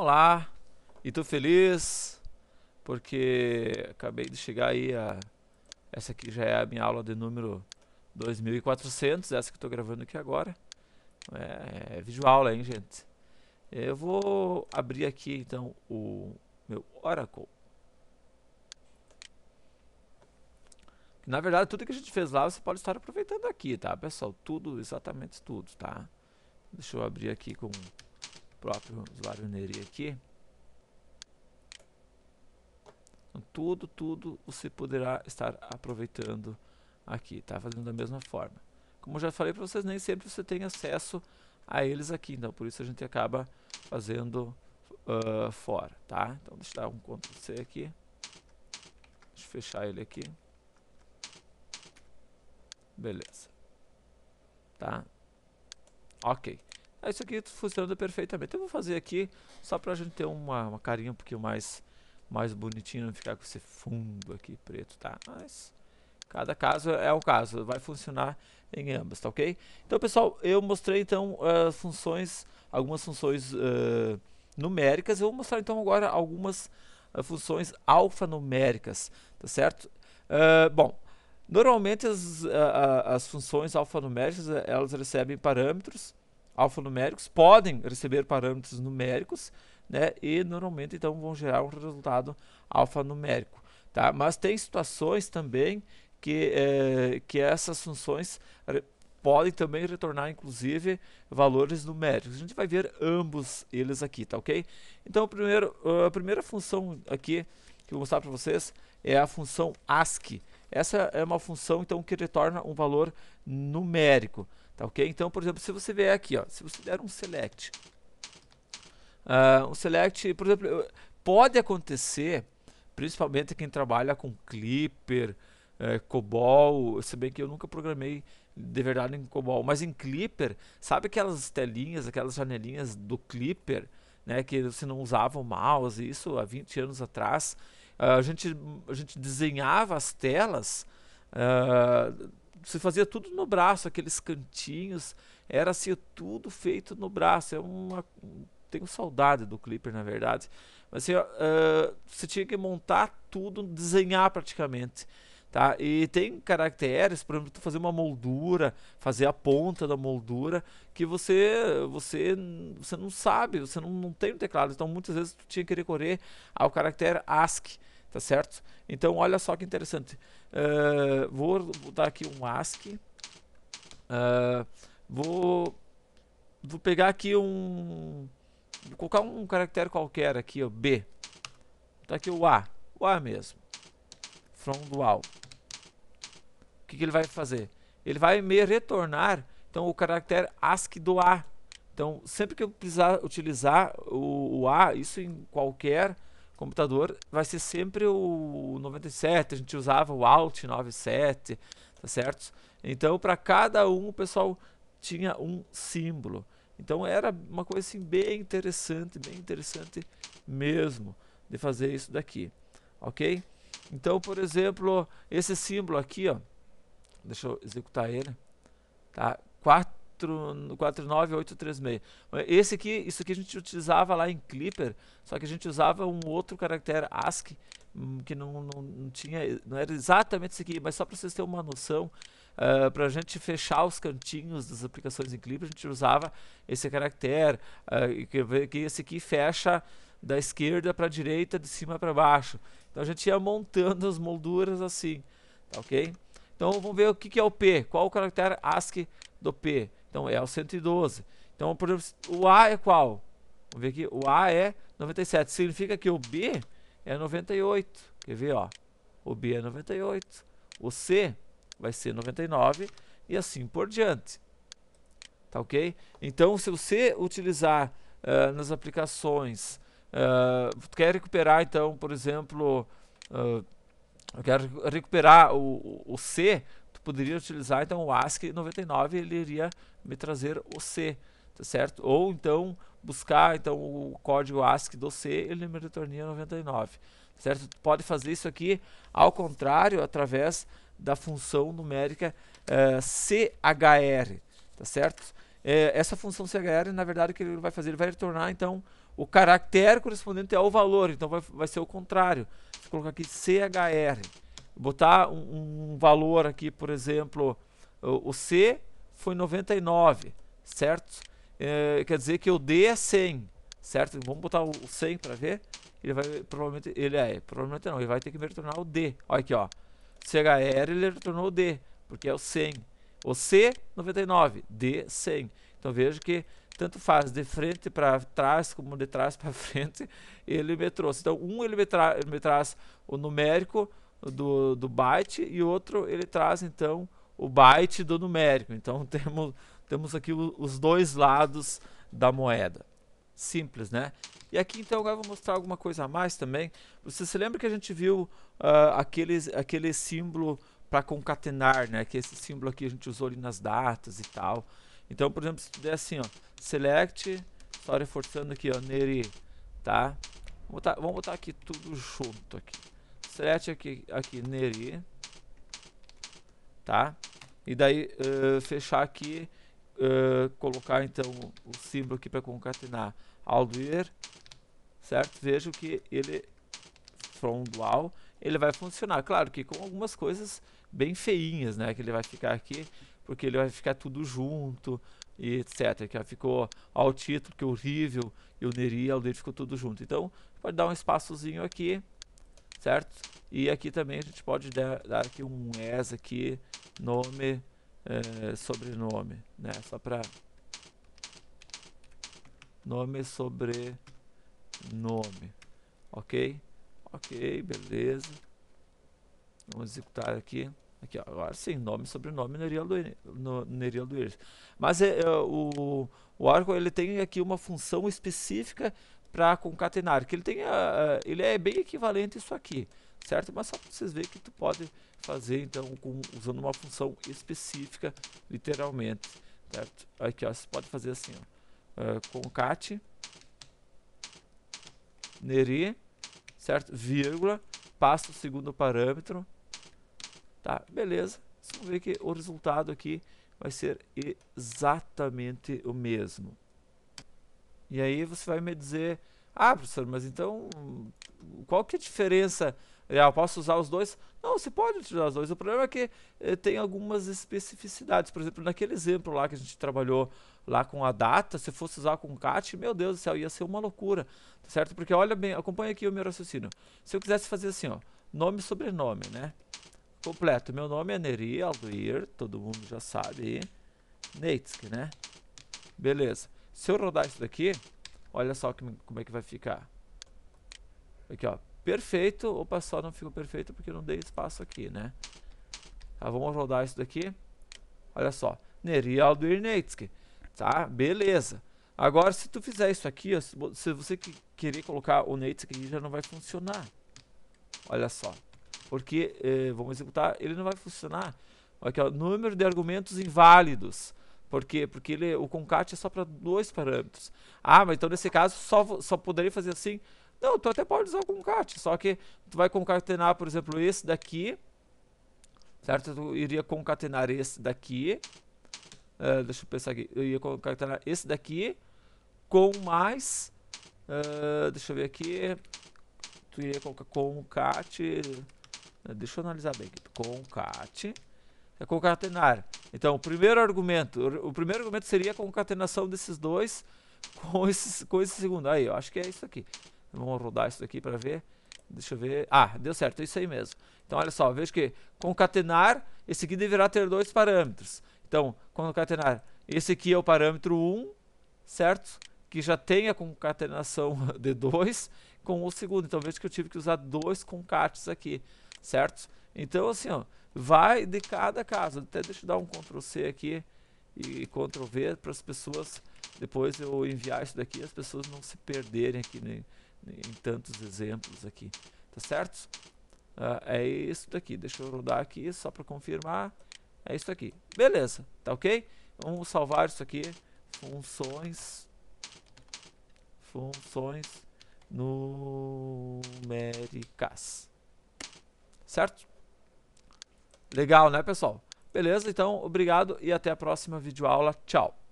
Olá, e tô feliz porque acabei de chegar aí a essa aqui já é a minha aula de número 2400, essa que estou gravando aqui agora. É, é vídeo aula, hein, gente? Eu vou abrir aqui então o meu Oracle. Na verdade, tudo que a gente fez lá, você pode estar aproveitando aqui, tá, pessoal? Tudo, exatamente tudo, tá? Deixa eu abrir aqui com próprio usuário Neri aqui. Então, tudo, tudo você poderá estar aproveitando aqui, tá? Fazendo da mesma forma. Como já falei para vocês, nem sempre você tem acesso a eles aqui, então por isso a gente acaba fazendo uh, fora, tá? Então deixa eu dar um Ctrl C aqui. Deixa eu fechar ele aqui. Beleza. Tá? Ok. É isso aqui funcionando perfeitamente. Eu vou fazer aqui só para a gente ter uma, uma carinha um pouquinho mais, mais bonitinho, não ficar com esse fundo aqui preto, tá? Mas cada caso é um caso, vai funcionar em ambas, tá ok? Então pessoal, eu mostrei então eh, funções, algumas funções uh, numéricas, eu vou mostrar então agora algumas uh, funções alfanuméricas, tá certo? Uh, bom, normalmente as, as funções alfanuméricas, elas recebem parâmetros, alfanuméricos, podem receber parâmetros numéricos, né? E normalmente então vão gerar um resultado alfanumérico, tá? Mas tem situações também que, é, que essas funções podem também retornar, inclusive, valores numéricos. A gente vai ver ambos eles aqui, tá ok? Então, primeiro, a primeira função aqui que eu vou mostrar para vocês é a função ASCII. Essa é uma função, então, que retorna um valor numérico. Tá ok? Então, por exemplo, se você vier aqui, ó, se você der um select, uh, um select, por exemplo, pode acontecer, principalmente quem trabalha com Clipper, eh, COBOL, se bem que eu nunca programei de verdade em COBOL, mas em Clipper, sabe aquelas telinhas, aquelas janelinhas do Clipper, né, que você não usava o mouse, isso há 20 anos atrás, uh, a, gente, a gente desenhava as telas uh, se fazia tudo no braço, aqueles cantinhos, era assim, tudo feito no braço. É uma, tenho saudade do Clipper, na verdade. Mas assim, uh, você tinha que montar tudo, desenhar praticamente. Tá? E tem caracteres, por exemplo, tu fazer uma moldura, fazer a ponta da moldura, que você você você não sabe, você não, não tem o teclado. Então muitas vezes tu tinha que recorrer ao caractere ASCII tá certo? Então olha só que interessante. Uh, ah, vou, vou dar aqui um ASCII. Uh, ah, vou, vou pegar aqui um... Vou colocar um caractere qualquer aqui, o B. Tá aqui o A. O A mesmo. From dual. O que, que ele vai fazer? Ele vai me retornar, então, o caractere ASCII do A. Então, sempre que eu precisar utilizar o, o A, isso em qualquer computador vai ser sempre o 97, a gente usava o Alt 97, tá certo? Então, para cada um, o pessoal tinha um símbolo. Então, era uma coisa assim bem interessante, bem interessante mesmo de fazer isso daqui, ok? Então, por exemplo, esse símbolo aqui, ó, deixa eu executar ele, tá? 49836. Esse aqui, isso aqui a gente utilizava lá em Clipper, só que a gente usava um outro caractere ASCII hum, que não, não, não tinha, não era exatamente isso aqui, mas só para vocês terem uma noção, Uh, ah, para a gente fechar os cantinhos das aplicações em Clipper, a gente usava esse caractere, uh, ah, que, que esse aqui fecha da esquerda para a direita, de cima para baixo. Então a gente ia montando as molduras assim, tá ok? Então vamos ver o que, que é o P, qual o caractere ASCII do P. Então é o 112. Então, por exemplo, o A é qual? Vamos ver aqui. O A é 97. Significa que o B é 98. Quer ver, ó? O B é 98. O C vai ser 99 e assim por diante. Tá ok? Então, se você utilizar uh, nas aplicações, uh, quer recuperar, então, por exemplo, uh, eu quero recuperar o, o, o C, tu poderia utilizar então o ASCII 99 ele iria me trazer o C, tá certo? Ou então buscar então o código ASCII do C, ele me retornaria 99. Tá certo? Tu pode fazer isso aqui ao contrário através da função numérica eh, CHR, tá certo? Eh, essa função CHR, na verdade, o que ele vai fazer? Ele vai retornar, então, o caractere correspondente ao valor. Então, vai, vai ser o contrário. Vou colocar aqui CHR botar um, um valor aqui, por exemplo, o, o C foi 99, certo? É, quer dizer que o D é 100, certo? Vamos botar o 100 para ver. Ele vai, provavelmente, ele é, provavelmente não, ele vai ter que me retornar o D. Olha aqui, ó. CHR ele retornou o D, porque é o 100. O C, 99, D, 100. Então veja que tanto faz de frente para trás como de trás para frente, ele me trouxe. Então, um ele me, tra me traz o numérico, do, do byte e outro ele traz então o byte do numérico. Então temos, temos aqui o, os dois lados da moeda. Simples, né? E aqui então agora eu vou mostrar alguma coisa a mais também. Você se lembra que a gente viu uh, ah, aquele, aquele símbolo para concatenar, né? Que esse símbolo aqui a gente usou ali nas datas e tal. Então, por exemplo, se tu der assim, ó, select, só reforçando aqui, ó, neri, tá? Vamos botar, vamos botar aqui tudo junto aqui set aqui, aqui neri, tá? E daí uh, fechar aqui, uh, colocar então o símbolo aqui para concatenar aldir, certo? Vejo que ele from dual, ele vai funcionar. Claro que com algumas coisas bem feinhas, né? Que ele vai ficar aqui, porque ele vai ficar tudo junto e etc. Que ficou ao título, que é horrível, e o Neri e Aldir ficou tudo junto. Então, pode dar um espaçozinho aqui, certo? E aqui também a gente pode dar, dar aqui um S aqui, nome, eh, sobrenome, né? Só para nome, sobrenome, ok? Ok, beleza. Vamos executar aqui. Aqui, ó, agora sim, nome e sobrenome Neriel do No, Neriel Mas é, o, o Oracle ele tem aqui uma função específica para concatenar, que ele tem ele é bem equivalente a isso aqui, certo? Mas só para vocês verem que tu pode fazer então com, usando uma função específica, literalmente, certo? Aqui ó, você pode fazer assim, ó, uh, ah, concat certo? Vírgula, passa o segundo parâmetro, tá? Beleza? Vocês vão ver que o resultado aqui vai ser exatamente o mesmo. E aí você vai me dizer, ah, professor, mas então qual que é a diferença? Eh, eu posso usar os dois? Não, você pode utilizar os dois. O problema é que eh, tem algumas especificidades. Por exemplo, naquele exemplo lá que a gente trabalhou lá com a data, se fosse usar com o CAT, meu Deus do céu, ia ser uma loucura. Tá certo? Porque olha bem, acompanha aqui o meu raciocínio. Se eu quisesse fazer assim, ó, nome e sobrenome, né? Completo. Meu nome é Neri Alduir, todo mundo já sabe. Neitsky, né? Beleza. Se eu rodar isso daqui, olha só que, como é que vai ficar. Aqui, ó. Perfeito. Opa, só não ficou perfeito porque eu não dei espaço aqui, né? Tá, vamos rodar isso daqui. Olha só. do Irnetsky. Tá? Beleza. Agora, se tu fizer isso aqui, ó, se você que querer colocar o Netsky aqui, já não vai funcionar. Olha só. Porque, eh, vamos executar, ele não vai funcionar. Aqui, ó, número de argumentos inválidos. Por quê? Porque ele, o concat é só para dois parâmetros. Ah, mas então nesse caso só, só poderia fazer assim? Não, tu até pode usar o concat, só que tu vai concatenar, por exemplo, esse daqui, certo? Tu iria concatenar esse daqui, uh, deixa eu pensar aqui, eu ia concatenar esse daqui com mais, uh, deixa eu ver aqui, tu iria colocar concat, deixa eu analisar bem aqui, concat, é concatenar. Então, o primeiro argumento, o primeiro argumento seria a concatenação desses dois com esse, com esse segundo. Aí, eu acho que é isso aqui. Vamos rodar isso aqui para ver. Deixa eu ver. Ah, deu certo, é isso aí mesmo. Então, olha só, veja que concatenar, esse aqui deverá ter dois parâmetros. Então, concatenar, esse aqui é o parâmetro 1, certo? Que já tem a concatenação de 2 com o segundo. Então, veja que eu tive que usar dois concates aqui certo? Então, assim, ó, vai de cada caso. Até deixa eu dar um Ctrl C aqui e Ctrl V para as pessoas, depois eu enviar isso daqui, as pessoas não se perderem aqui nem né, em tantos exemplos aqui, tá certo? Uh, é isso daqui, deixa eu rodar aqui só para confirmar, é isso aqui. Beleza, tá ok? Vamos salvar isso aqui, funções, funções numéricas certo? Legal, né, pessoal? Beleza? Então, obrigado e até a próxima videoaula. Tchau!